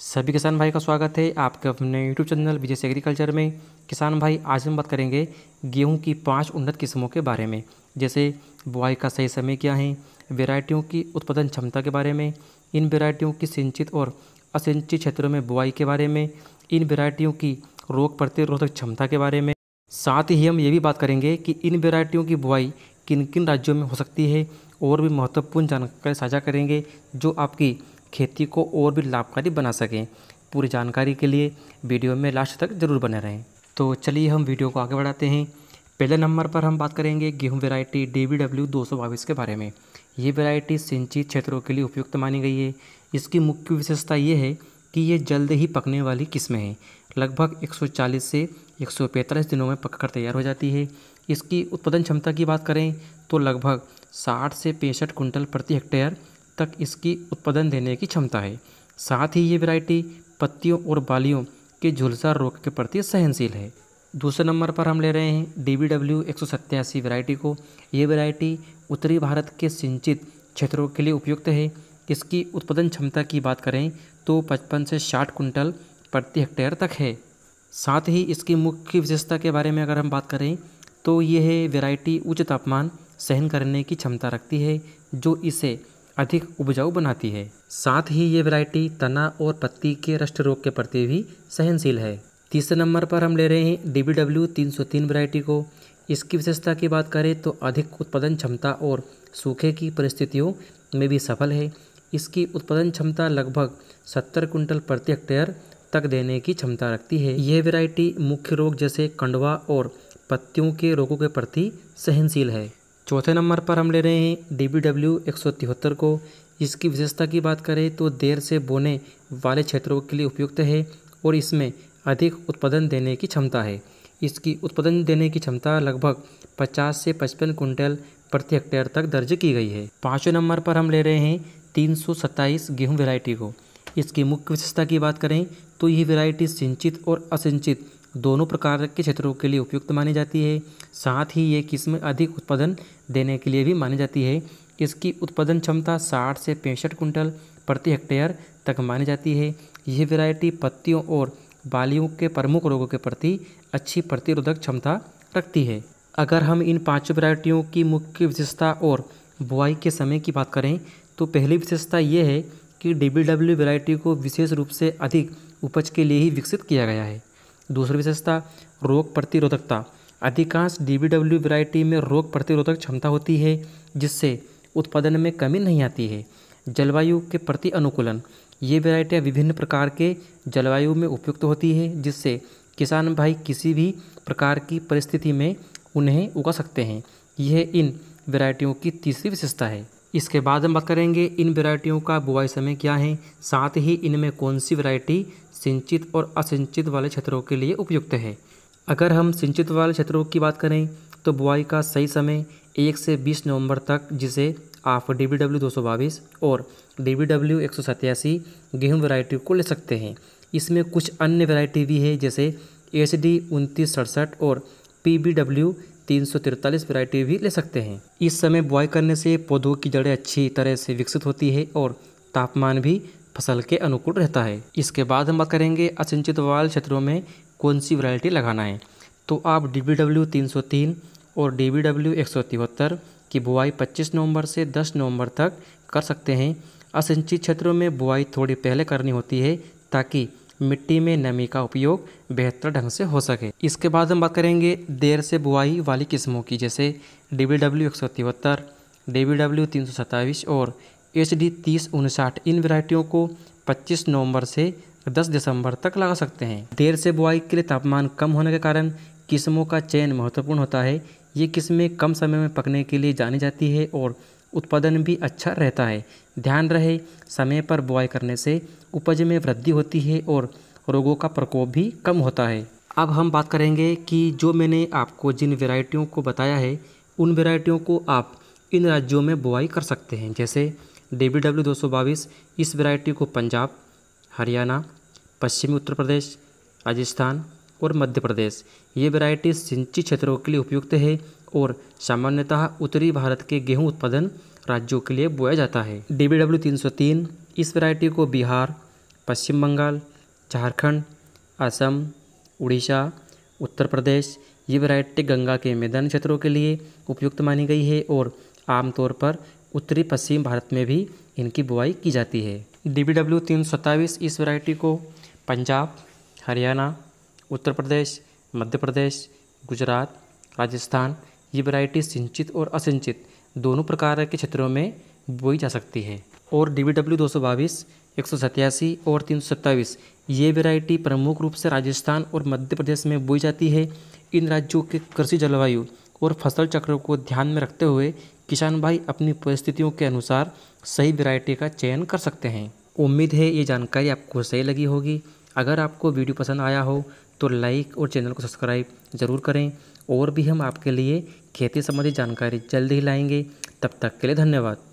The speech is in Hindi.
सभी किसान भाई का स्वागत है आपके अपने यूट्यूब चैनल विजय एग्रीकल्चर में किसान भाई आज हम बात करेंगे गेहूं की पांच उन्नत किस्मों के बारे में जैसे बुआई का सही समय क्या है वेराइटियों की उत्पादन क्षमता के बारे में इन वेराइटियों की सिंचित और असिंचित क्षेत्रों में बुआई के बारे में इन वेराइटियों की रोग प्रतिरोधक क्षमता के बारे में साथ ही हम ये भी बात करेंगे कि इन वेराइटियों की बुआई किन किन राज्यों में हो सकती है और भी महत्वपूर्ण जानकारी साझा करेंगे जो आपकी खेती को और भी लाभकारी बना सकें पूरी जानकारी के लिए वीडियो में लास्ट तक ज़रूर बने रहें तो चलिए हम वीडियो को आगे बढ़ाते हैं पहले नंबर पर हम बात करेंगे गेहूं वेरायटी डी वी डब्ल्यू दो के बारे में ये वेरायटी सिंचित क्षेत्रों के लिए उपयुक्त मानी गई है इसकी मुख्य विशेषता ये है कि ये जल्द ही पकने वाली किस्में हैं लगभग 140 से 145 दिनों में पककर तैयार हो जाती है इसकी उत्पादन क्षमता की बात करें तो लगभग 60 से पैंसठ कुंटल प्रति हेक्टेयर तक इसकी उत्पादन देने की क्षमता है साथ ही ये वैरायटी पत्तियों और बालियों के झुलसा रोग के प्रति सहनशील है दूसरे नंबर पर हम ले रहे हैं डी बी डब्ल्यू एक सौ सत्तासी वैरायटी को ये वैरायटी उत्तरी भारत के सिंचित क्षेत्रों के लिए उपयुक्त है इसकी उत्पादन क्षमता की बात करें तो पचपन से साठ कुंटल प्रति हेक्टेयर तक है साथ ही इसकी मुख्य विशेषता के बारे में अगर हम बात करें तो यह वैरायटी उच्च तापमान सहन करने की क्षमता रखती है जो इसे अधिक उपजाऊ बनाती है साथ ही ये वैरायटी तना और पत्ती के रष्ट रोग के प्रति भी सहनशील है तीसरे नंबर पर हम ले रहे हैं डी बी डब्ल्यू तीन सौ तीन वैरायटी को इसकी विशेषता की बात करें तो अधिक उत्पादन क्षमता और सूखे की परिस्थितियों में भी सफल है इसकी उत्पादन क्षमता लगभग सत्तर कुंटल प्रति हेक्टेयर तक देने की क्षमता रखती है यह वैरायटी मुख्य रोग जैसे कंडवा और पत्तियों के रोगों के प्रति सहनशील है चौथे नंबर पर हम ले रहे हैं डी बी डब्ल्यू एक सौ तिहत्तर को इसकी विशेषता की बात करें तो देर से बोने वाले क्षेत्रों के लिए उपयुक्त है और इसमें अधिक उत्पादन देने की क्षमता है इसकी उत्पादन देने की क्षमता लगभग 50 से 55 कुंटल प्रति हेक्टेयर तक दर्ज की गई है पाँचवें नंबर पर हम ले रहे हैं तीन गेहूं वेरायटी को इसकी मुख्य विशेषता की बात करें तो यह वेरायटी सिंचित और असिंचित दोनों प्रकार के क्षेत्रों के लिए उपयुक्त मानी जाती है साथ ही ये किस्म अधिक उत्पादन देने के लिए भी मानी जाती है इसकी उत्पादन क्षमता 60 से पैंसठ कुंटल प्रति हेक्टेयर तक मानी जाती है यह वैरायटी पत्तियों और बालियों के प्रमुख रोगों के प्रति अच्छी प्रतिरोधक क्षमता रखती है अगर हम इन पाँचों वैरायटियों की मुख्य विशेषता और बुआई के समय की बात करें तो पहली विशेषता ये है कि डब्ल्यू डब्ल्यू वैरायटी को विशेष रूप से अधिक उपज के लिए ही विकसित किया गया है दूसरी विशेषता रोग प्रतिरोधकता अधिकांश डी डब्ल्यू वैरायटी में रोग प्रतिरोधक क्षमता होती है जिससे उत्पादन में कमी नहीं आती है जलवायु के प्रति अनुकूलन ये वैरायटियाँ विभिन्न प्रकार के जलवायु में उपयुक्त होती है जिससे किसान भाई किसी भी प्रकार की परिस्थिति में उन्हें उगा सकते हैं यह इन वेरायटियों की तीसरी विशेषता है इसके बाद हम बात करेंगे इन वैरायटियों का बुआई समय क्या है साथ ही इनमें कौन सी वैरायटी सिंचित और असिंचित वाले क्षेत्रों के लिए उपयुक्त है अगर हम सिंचित वाले क्षेत्रों की बात करें तो बुआई का सही समय एक से बीस नवंबर तक जिसे आप डी बी डब्ल्यू दो सौ बाईस और डी बी डब्ल्यू एक सौ सत्यासी गेहूँ वैरायटी को ले सकते हैं इसमें कुछ अन्य वैरायटी भी है जैसे एस डी उनतीस सड़सठ और पी बी डब्ल्यू तीन सौ तिरतालीस वैरायटी भी ले सकते हैं इस समय बुआई करने से पौधों की जड़ें अच्छी तरह से विकसित होती है और तापमान भी फसल के अनुकूल रहता है इसके बाद हम बात करेंगे असिंचित वाल क्षेत्रों में कौन सी वरायटी लगाना है तो आप डी बी डब्ल्यू तीन सौ तीन और डी बी डब्ल्यू एक सौ तिहत्तर की बुआई 25 नवंबर से 10 नवंबर तक कर सकते हैं असिंचित क्षेत्रों में बुआई थोड़ी पहले करनी होती है ताकि मिट्टी में नमी का उपयोग बेहतर ढंग से हो सके इसके बाद हम बात करेंगे देर से बुआई वाली किस्मों की जैसे डी बी डब्ल्यू एक सौ तिहत्तर डी बी डब्ल्यू तीन सौ सत्ताईस और एच डी तीस उनसाठ इन वैरायटियों को 25 नवंबर से 10 दिसंबर तक लगा सकते हैं देर से बुआई के लिए तापमान कम होने के कारण किस्मों का चयन महत्वपूर्ण होता है ये किस्में कम समय में पकने के लिए जानी जाती है और उत्पादन भी अच्छा रहता है ध्यान रहे समय पर बुआई करने से उपज में वृद्धि होती है और रोगों का प्रकोप भी कम होता है अब हम बात करेंगे कि जो मैंने आपको जिन वेराइटियों को बताया है उन वेराइटियों को आप इन राज्यों में बुआई कर सकते हैं जैसे डी बी डब्ल्यू दो सौ बाईस इस वेराइटी को पंजाब हरियाणा पश्चिमी उत्तर प्रदेश राजस्थान और मध्य प्रदेश ये वेराइटी सिंची क्षेत्रों के लिए उपयुक्त है और सामान्यतः उत्तरी भारत के गेहूं उत्पादन राज्यों के लिए बोया जाता है डी बी डब्ल्यू तीन सौ तीन इस वैरायटी को बिहार पश्चिम बंगाल झारखंड असम उड़ीसा उत्तर प्रदेश ये वैरायटी गंगा के मैदान क्षेत्रों के लिए उपयुक्त मानी गई है और आमतौर पर उत्तरी पश्चिम भारत में भी इनकी बुआई की जाती है डी बी डब्ल्यू तीन सत्ताईस इस वैरायटी को पंजाब हरियाणा उत्तर प्रदेश मध्य प्रदेश गुजरात राजस्थान ये वैरायटी सिंचित और असिंचित दोनों प्रकार के क्षेत्रों में बोई जा सकती है और डी बी डब्ल्यू दो सौ बाईस एक सौ सत्तासी और तीन सौ सत्ताईस ये वेराइटी प्रमुख रूप से राजस्थान और मध्य प्रदेश में बोई जाती है इन राज्यों के कृषि जलवायु और फसल चक्रों को ध्यान में रखते हुए किसान भाई अपनी परिस्थितियों के अनुसार सही वेरायटी का चयन कर सकते हैं उम्मीद है ये जानकारी आपको सही लगी होगी अगर आपको वीडियो पसंद आया हो तो लाइक और चैनल को सब्सक्राइब ज़रूर करें और भी हम आपके लिए खेती संबंधी जानकारी जल्द ही लाएंगे तब तक के लिए धन्यवाद